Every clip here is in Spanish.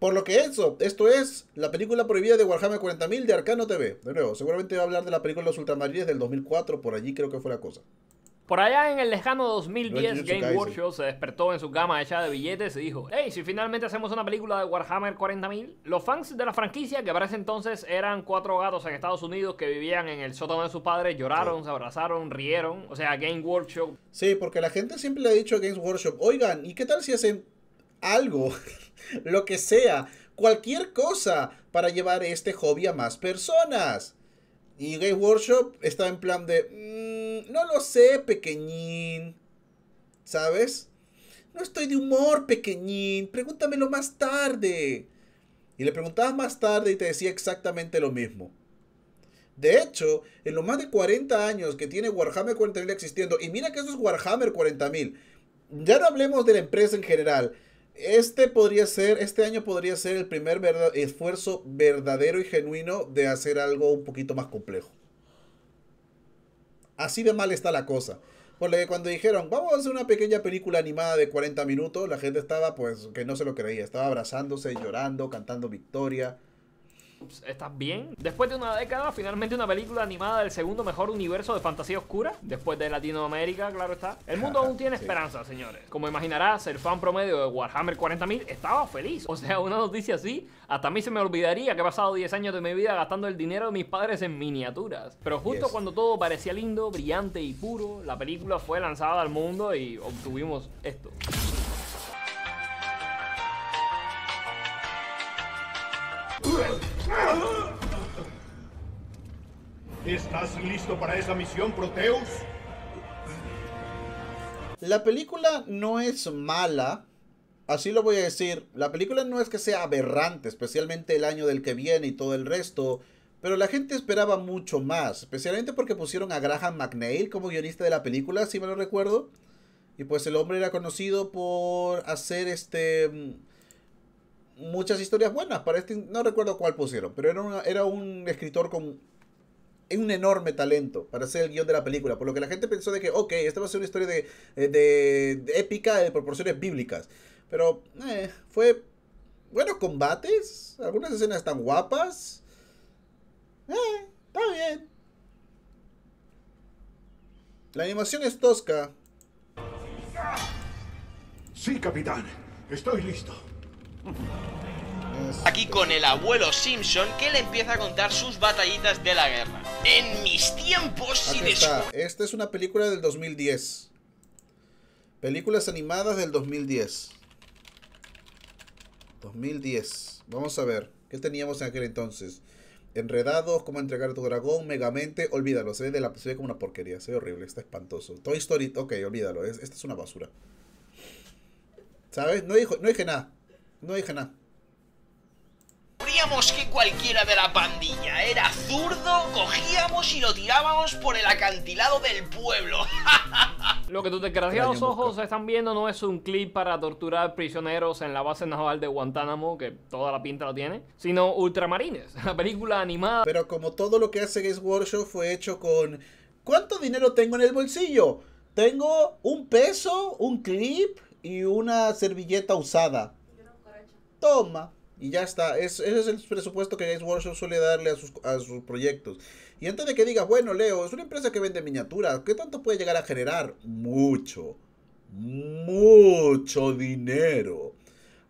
Por lo que eso, esto es la película prohibida de Warhammer 40.000 de Arcano TV. De nuevo, seguramente va a hablar de la película Los Ultramarines del 2004, por allí creo que fue la cosa. Por allá en el lejano 2010, Game Workshop se despertó en su gama hecha de billetes y dijo, hey, si finalmente hacemos una película de Warhammer 40.000, los fans de la franquicia, que para ese entonces eran cuatro gatos en Estados Unidos que vivían en el sótano de su padre, lloraron, se abrazaron, rieron, o sea, Game Workshop. Sí, porque la gente siempre le ha dicho a Games Workshop, oigan, ¿y qué tal si hacen algo, lo que sea, cualquier cosa para llevar este hobby a más personas. Y Game Workshop está en plan de, mm, no lo sé, pequeñín. ¿Sabes? No estoy de humor, pequeñín. Pregúntamelo más tarde. Y le preguntabas más tarde y te decía exactamente lo mismo. De hecho, en los más de 40 años que tiene Warhammer 40.000 existiendo, y mira que eso es Warhammer 40.000, ya no hablemos de la empresa en general, este podría ser, este año podría ser el primer esfuerzo verdadero y genuino de hacer algo un poquito más complejo. Así de mal está la cosa. que cuando dijeron, vamos a hacer una pequeña película animada de 40 minutos, la gente estaba pues que no se lo creía, estaba abrazándose, llorando, cantando victoria. ¿Estás bien? Después de una década, finalmente una película animada del segundo mejor universo de fantasía oscura, después de Latinoamérica, claro está. El mundo aún tiene esperanza, señores. Como imaginarás, el fan promedio de Warhammer 40.000 estaba feliz. O sea, una noticia así, hasta a mí se me olvidaría que he pasado 10 años de mi vida gastando el dinero de mis padres en miniaturas. Pero justo cuando todo parecía lindo, brillante y puro, la película fue lanzada al mundo y obtuvimos esto. ¿Estás listo para esa misión, Proteus? La película no es mala, así lo voy a decir. La película no es que sea aberrante, especialmente el año del que viene y todo el resto. Pero la gente esperaba mucho más, especialmente porque pusieron a Graham McNeil como guionista de la película, si me lo recuerdo. Y pues el hombre era conocido por hacer este mm, muchas historias buenas para este no recuerdo cuál pusieron, pero era, era un escritor con un enorme talento para hacer el guión de la película. Por lo que la gente pensó de que, ok, esta va a ser una historia de, eh, épica de proporciones bíblicas. Pero eh, fue buenos combates, algunas escenas tan guapas. Eh, está bien. La animación es tosca. Sí, capitán. Estoy listo aquí con el abuelo Simpson que le empieza a contar sus batallitas de la guerra. En mis tiempos sin Esta es una película del 2010. Películas animadas del 2010. 2010. Vamos a ver. ¿Qué teníamos en aquel entonces? Enredados, cómo entregar tu dragón, Megamente, olvídalo, se ve de la como una porquería, se ve horrible, está espantoso. Toy Story, ok, olvídalo, esta es una basura. ¿Sabes? no dije nada. No dije nada sabíamos que cualquiera de la pandilla era zurdo, cogíamos y lo tirábamos por el acantilado del pueblo. lo que tus desgraciados ojos están viendo no es un clip para torturar prisioneros en la base naval de Guantánamo, que toda la pinta lo tiene, sino Ultramarines, la película animada. Pero como todo lo que hace Games Workshop fue hecho con... ¿Cuánto dinero tengo en el bolsillo? Tengo un peso, un clip y una servilleta usada. Toma. Y ya está. ese es el presupuesto que Games Workshop suele darle a sus, a sus proyectos. Y antes de que diga bueno, Leo, es una empresa que vende miniaturas. ¿Qué tanto puede llegar a generar? Mucho. Mucho dinero.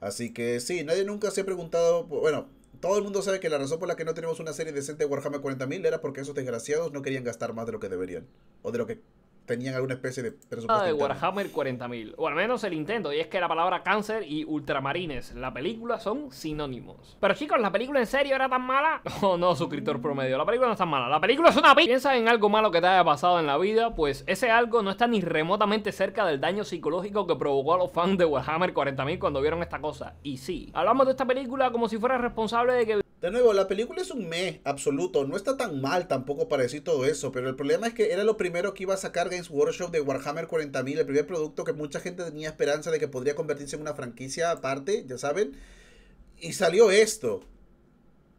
Así que sí, nadie nunca se ha preguntado. Bueno, todo el mundo sabe que la razón por la que no tenemos una serie decente de Warhammer 40.000 era porque esos desgraciados no querían gastar más de lo que deberían. O de lo que tenían alguna especie de presupuesto. Ah, de Warhammer 40.000, o al menos el intento, y es que la palabra cáncer y ultramarines, la película son sinónimos. Pero chicos, ¿la película en serio era tan mala? No, oh, no, suscriptor mm. promedio, la película no es tan mala, la película es una p... Piensa en algo malo que te haya pasado en la vida, pues ese algo no está ni remotamente cerca del daño psicológico que provocó a los fans de Warhammer 40.000 cuando vieron esta cosa. Y sí, hablamos de esta película como si fuera responsable de que de nuevo, la película es un mes absoluto, no está tan mal tampoco para decir todo eso, pero el problema es que era lo primero que iba a sacar Games Workshop de Warhammer 40.000, el primer producto que mucha gente tenía esperanza de que podría convertirse en una franquicia aparte, ya saben, y salió esto.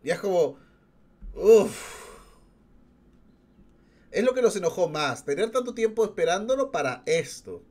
Y es como, Es lo que nos enojó más, tener tanto tiempo esperándolo para esto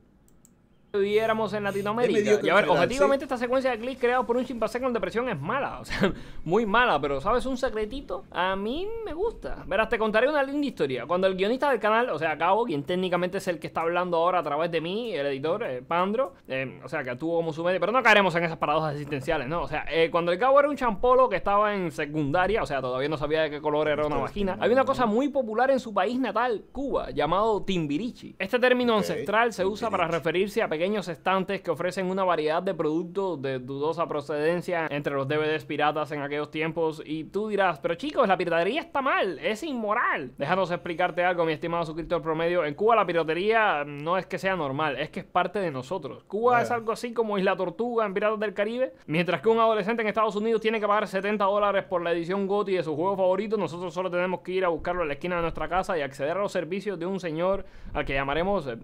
viviéramos en Latinoamérica. Y a ver, objetivamente esta secuencia de clics creada por un chimpancé con depresión es mala, o sea, muy mala, pero ¿sabes un secretito? A mí me gusta. Verás, te contaré una linda historia. Cuando el guionista del canal, o sea, Cabo, quien técnicamente es el que está hablando ahora a través de mí, el editor, eh, Pandro, eh, o sea, que actuó como su medio, pero no caeremos en esas paradojas existenciales, ¿no? O sea, eh, cuando el Cabo era un champolo que estaba en secundaria, o sea, todavía no sabía de qué color era una vagina, había una cosa muy popular en su país natal, Cuba, llamado timbirichi. Este término ancestral se usa para referirse a pequeños pequeños estantes que ofrecen una variedad de productos de dudosa procedencia entre los DVDs piratas en aquellos tiempos y tú dirás, pero chicos, la piratería está mal, es inmoral. Déjanos explicarte algo, mi estimado suscriptor promedio. En Cuba la piratería no es que sea normal, es que es parte de nosotros. Cuba es algo así como Isla Tortuga en Piratas del Caribe, mientras que un adolescente en Estados Unidos tiene que pagar 70 dólares por la edición GOTI de su juego favorito, nosotros solo tenemos que ir a buscarlo en la esquina de nuestra casa y acceder a los servicios de un señor al que llamaremos... Eh,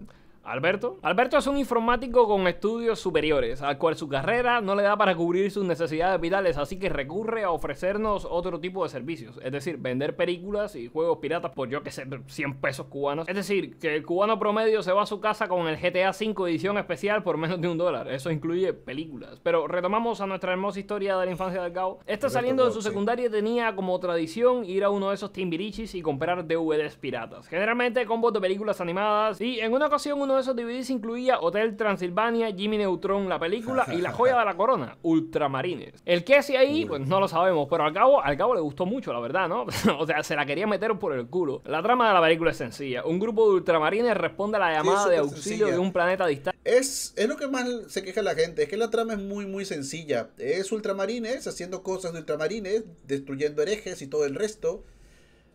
Alberto. Alberto es un informático con estudios superiores, al cual su carrera no le da para cubrir sus necesidades vitales, así que recurre a ofrecernos otro tipo de servicios, es decir, vender películas y juegos piratas por yo que sé, 100 pesos cubanos. Es decir, que el cubano promedio se va a su casa con el GTA V edición especial por menos de un dólar. Eso incluye películas. Pero retomamos a nuestra hermosa historia de la infancia del Gao. Este saliendo de su secundaria tenía como tradición ir a uno de esos timbirichis y comprar DVDs piratas. Generalmente combos de películas animadas y en una ocasión uno de esos DVDs incluía Hotel Transilvania, Jimmy Neutron, la película y La joya de la corona, Ultramarines. El que hacía ahí, pues no lo sabemos, pero al cabo, al cabo le gustó mucho, la verdad, ¿no? o sea, se la quería meter por el culo. La trama de la película es sencilla. Un grupo de ultramarines responde a la llamada de auxilio de un planeta distante. Es, es lo que más se queja la gente, es que la trama es muy, muy sencilla. Es ultramarines haciendo cosas de ultramarines, destruyendo herejes y todo el resto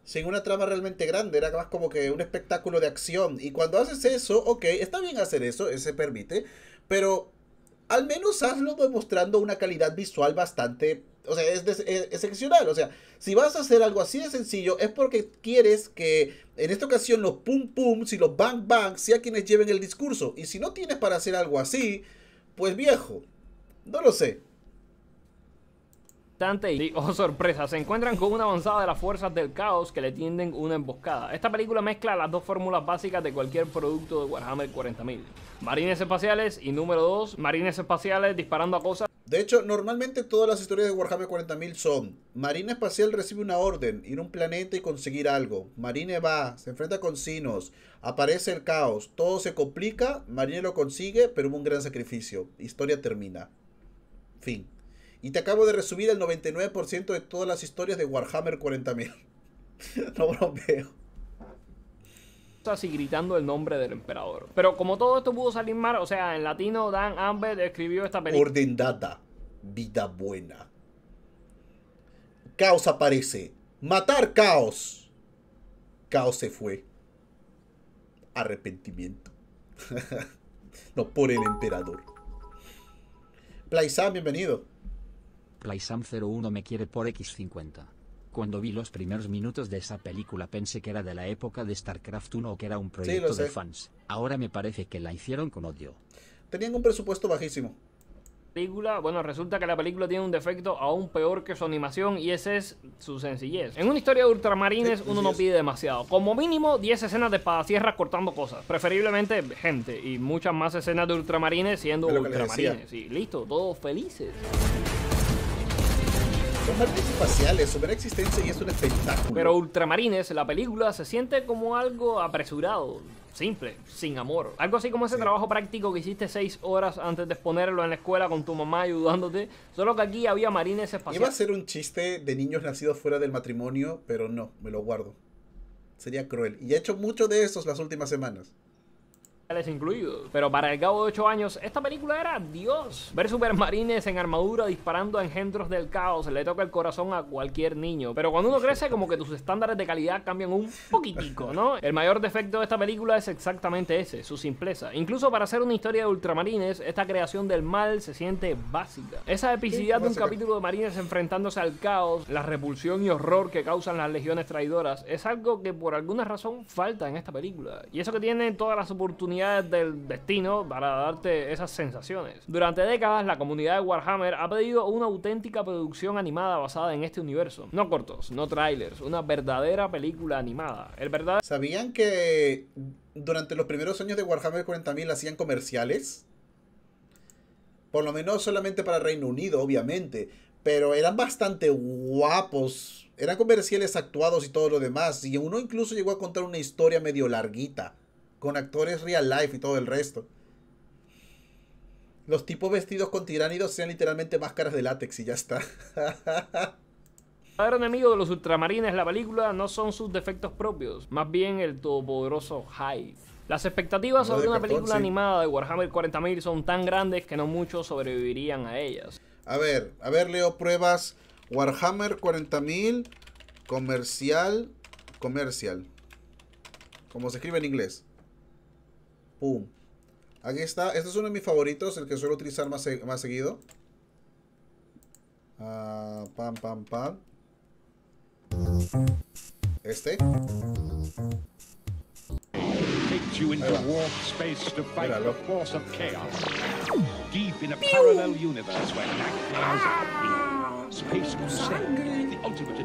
sin una trama realmente grande, era más como que un espectáculo de acción. Y cuando haces eso, ok, está bien hacer eso, eh, se permite, pero al menos hazlo demostrando una calidad visual bastante, o sea, es, excepcional. O sea, si vas a hacer algo así de sencillo, es porque quieres que en esta ocasión los pum pum si los bang bang sea quienes lleven el discurso. Y si no tienes para hacer algo así, pues viejo, no lo sé y, o oh, sorpresa, se encuentran con una avanzada de las fuerzas del caos que le tienden una emboscada. Esta película mezcla las dos fórmulas básicas de cualquier producto de Warhammer 40.000. Marines espaciales y número 2, marines espaciales disparando a cosas de hecho, normalmente todas las historias de Warhammer 40.000 son Marine Espacial recibe una orden, ir a un planeta y conseguir algo. Marine va, se enfrenta con Sinos, aparece el caos, todo se complica, Marine lo consigue, pero hubo un gran sacrificio. Historia termina. Fin. Y te acabo de resumir el 99% de todas las historias de Warhammer 40.000. no bromeo. Así gritando el nombre del emperador. Pero como todo esto pudo salir mal, o sea, en latino Dan Amber escribió esta película. Orden data, vida buena. Caos aparece. Matar caos. Caos se fue. Arrepentimiento. no por el emperador. Plaizan, bienvenido. PlaySam01 me quiere por X50. Cuando vi los primeros minutos de esa película pensé que era de la época de StarCraft 1 o que era un proyecto de fans. Ahora me parece que la hicieron con odio. Tenían un presupuesto bajísimo. Película, bueno, resulta que la película tiene un defecto aún peor que su animación y ese es su sencillez. En una historia de ultramarines uno no pide demasiado. Como mínimo 10 escenas de espadasierras cortando cosas, preferiblemente gente y muchas más escenas de ultramarines siendo ultramarines. Y listo, todos felices. Son marines espaciales, su existencia y es un espectáculo. Pero Ultramarines, la película, se siente como algo apresurado, simple, sin amor. Algo así como ese trabajo práctico que hiciste seis horas antes de exponerlo en la escuela con tu mamá ayudándote. Solo que aquí había marines espaciales. Iba a ser un chiste de niños nacidos fuera del matrimonio, pero no, me lo guardo. Sería cruel. Y he hecho mucho de esos las últimas semanas incluidos. Pero para el cabo de 8 años, esta película era Dios. Ver supermarines en armadura disparando a engendros del caos le toca el corazón a cualquier niño. Pero cuando uno crece, como que tus estándares de calidad cambian un poquitico, ¿no? El mayor defecto de esta película es exactamente ese, su simpleza. Incluso para hacer una historia de ultramarines, esta creación del mal se siente básica. Esa epicidad de un capítulo de marines enfrentándose al caos, la repulsión y horror que causan las legiones traidoras, es algo que por alguna razón falta en esta película. Y eso que tiene todas las oportunidades del destino para darte esas sensaciones. Durante décadas, la comunidad de Warhammer ha pedido una auténtica producción animada basada en este universo. No cortos, no trailers, una verdadera película animada. es verdad ¿Sabían que durante los primeros años de Warhammer 40.000 hacían comerciales? Por lo menos solamente para Reino Unido, obviamente. Pero eran bastante guapos. Eran comerciales actuados y todo lo demás. Y uno incluso llegó a contar una historia medio larguita con actores real life y todo el resto. Los tipos vestidos con tiránidos sean literalmente máscaras de látex y ya está. El enemigo de los ultramarines, la película, no son sus defectos propios, más bien el todopoderoso Hive. Las expectativas sobre una película animada de Warhammer 40.000 son tan grandes que no muchos sobrevivirían a ellas. A ver, a ver, Leo, pruebas. Warhammer 40.000, comercial, comercial. Como se escribe en inglés. Pum. Aquí está. Este es uno de mis favoritos, el que suelo utilizar más, seguido. Ah, pam, pam, pam. Este.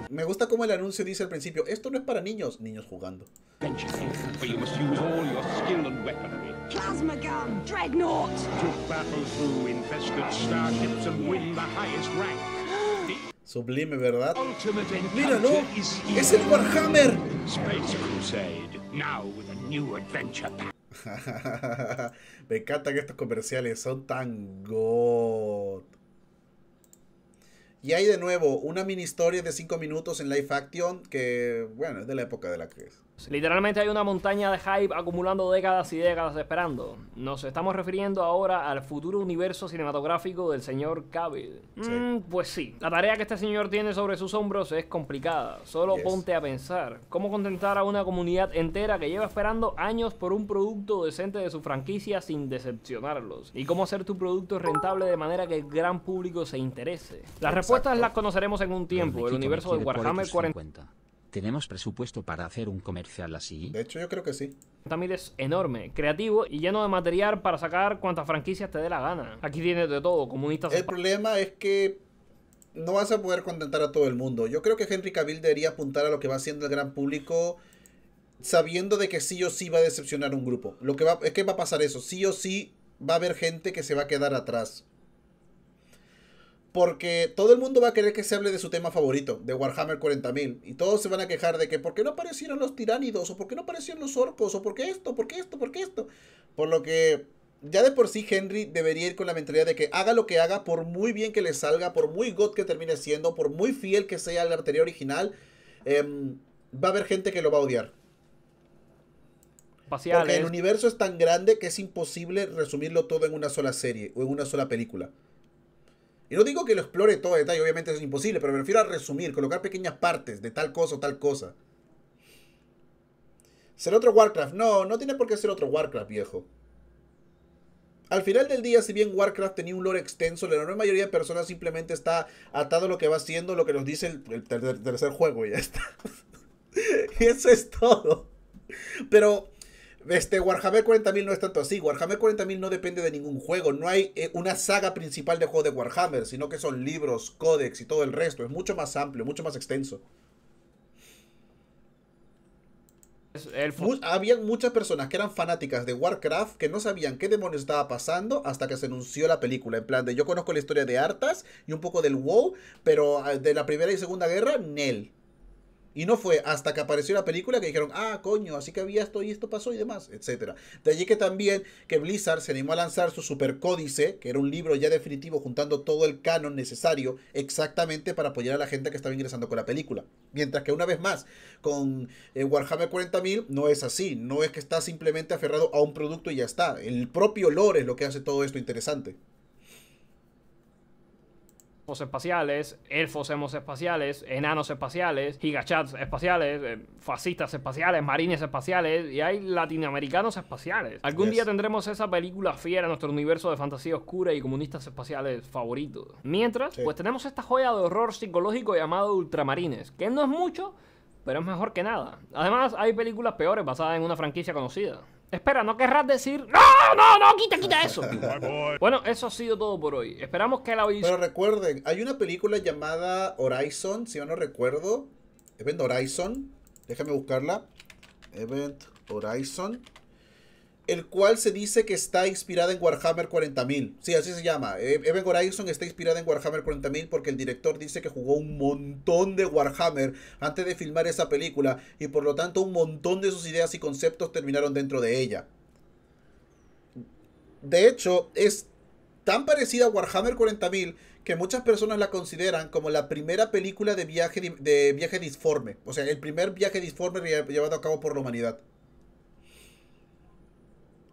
Me gusta como el anuncio dice al principio, esto no es para niños, niños jugando for you must use all your skill and weaponry. Plasma gun, dreadnought! To battle through infested starships and win the highest rank. Sublime, ¿verdad? Míralo, es el Warhammer. Space Crusade, now with a new adventure Me encantan estos comerciales, son tan god. Y hay de nuevo una mini historia de 5 minutos en Life Action que, bueno, es de la época de la crisis. Literalmente hay una montaña de hype acumulando décadas y décadas esperando. Nos estamos refiriendo ahora al futuro universo cinematográfico del señor Cavill. Mm, pues sí, la tarea que este señor tiene sobre sus hombros es complicada. Solo ponte a pensar cómo contentar a una comunidad entera que lleva esperando años por un producto decente de su franquicia sin decepcionarlos y cómo hacer tu producto rentable de manera que el gran público se interese. Las respuestas las conoceremos en un tiempo. El, universo de Warhammer 40. ¿Tenemos presupuesto para hacer un comercial así? De hecho, yo creo que sí. También es enorme, creativo y lleno de material para sacar cuantas franquicias te dé la gana. Aquí tienes de todo, comunistas... El problema es que no vas a poder contentar a todo el mundo. Yo creo que Henry Cavill debería apuntar a lo que va haciendo el gran público sabiendo de que sí o sí va a decepcionar un grupo. Lo que es que va a pasar eso, sí o sí va a haber gente que se va a quedar atrás porque todo el mundo va a querer que se hable de su tema favorito, de Warhammer 40.000, y todos se van a quejar de que por qué no aparecieron los tiránidos, o por qué no aparecieron los orcos, o por qué esto, por qué esto, por qué esto. Por lo que ya de por sí Henry debería ir con la mentalidad de que haga lo que haga, por muy bien que le salga, por muy god que termine siendo, por muy fiel que sea la arteria original, em, va a haber gente que lo va a odiar. Porque el universo es tan grande que es imposible resumirlo todo en una sola serie o en una sola película. Y no digo que lo explore todo detalle, obviamente es imposible, pero me refiero a resumir, colocar pequeñas partes de tal cosa o tal cosa. ¿Ser otro Warcraft? No, no tiene por qué ser otro Warcraft, viejo. Al final del día, si bien Warcraft tenía un lore extenso, la enorme mayoría de personas simplemente está atado a lo que va haciendo, lo que nos dice el, el tercer juego y ya está. y eso es todo. Pero este, Warhammer 40.000 no es tanto así. Warhammer 40.000 no depende de ningún juego. No hay eh, una saga principal de juego de Warhammer, sino que son libros, códex y todo el resto. Es mucho más amplio, mucho más extenso. Había habían muchas personas que eran fanáticas de Warcraft que no sabían qué demonios estaba pasando hasta que se anunció la película. En plan de yo conozco la historia de Artas y un poco del WoW, pero ah, de la Primera y Segunda Guerra, Nel. Y no fue hasta que apareció la película que dijeron, ah, coño, así que había esto y esto pasó y demás, etc. De allí que también que Blizzard se animó a lanzar su Super Códice, que era un libro ya definitivo juntando todo el canon necesario exactamente para apoyar a la gente que estaba ingresando con la película. Mientras que una vez más, con eh, Warhammer 40.000 no es así, no es que está simplemente aferrado a un producto y ya está. El propio lore es lo que hace todo esto interesante espaciales, elfos hemos espaciales, enanos espaciales, gigachats espaciales, eh, fascistas espaciales, marines espaciales y hay latinoamericanos espaciales. Algún día tendremos esa película fiera en nuestro universo de fantasía oscura y comunistas espaciales favoritos. Mientras, pues tenemos esta joya de horror psicológico llamado Ultramarines, que no es mucho, pero es mejor que nada. Además, hay películas peores basadas en una franquicia conocida. Espera, ¿no querrás decir? ¡No, no, no! ¡Quita, quita eso! bueno, eso ha sido todo por hoy. Esperamos que la oís. Pero recuerden, hay una película llamada Horizon, si yo no recuerdo. Event Horizon. Déjame buscarla. Event Horizon el cual se dice que está inspirada en Warhammer 40.000. Sí, así se llama. E-, Evan Horizon está inspirada en Warhammer 40.000 porque el director dice que jugó un montón de Warhammer antes de filmar esa película y por lo tanto un montón de sus ideas y conceptos terminaron dentro de ella. De hecho, es tan parecida a Warhammer 40.000 que muchas personas la consideran como la primera película de viaje, de viaje disforme. O sea, el primer viaje disforme llevado a cabo por la humanidad.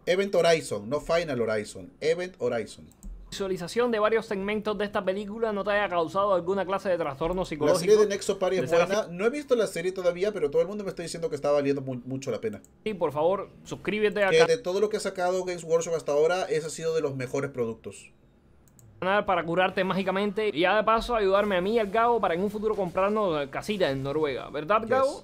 Event Horizon, no Final Horizon, Event Horizon. Visualización de varios segmentos de esta película no te haya causado alguna clase de trastorno psicológico. La serie de Nexo Party es buena. No he visto la serie todavía, pero todo el mundo me está diciendo que está valiendo mucho la pena. Sí, por favor, suscríbete acá. Que de todo lo que ha sacado Games Workshop hasta ahora, ese ha sido de los mejores productos para curarte mágicamente y ya de paso ayudarme a mí y al Gabo para en un futuro comprarnos casita en Noruega, ¿verdad Gabo?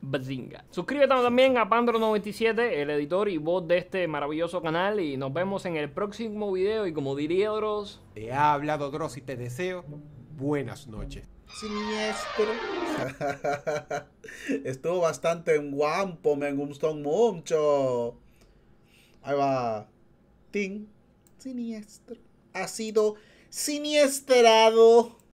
Bazinga. Suscríbete también a Pandro97, el editor y voz de este maravilloso canal. Y nos vemos en el próximo video. Y como diría Dross, te ha hablado Dross y te deseo buenas noches. Siniestro. Estuvo bastante en guampo, me gustó mucho. Ahí va. Ting. Siniestro. Ha sido siniestrado.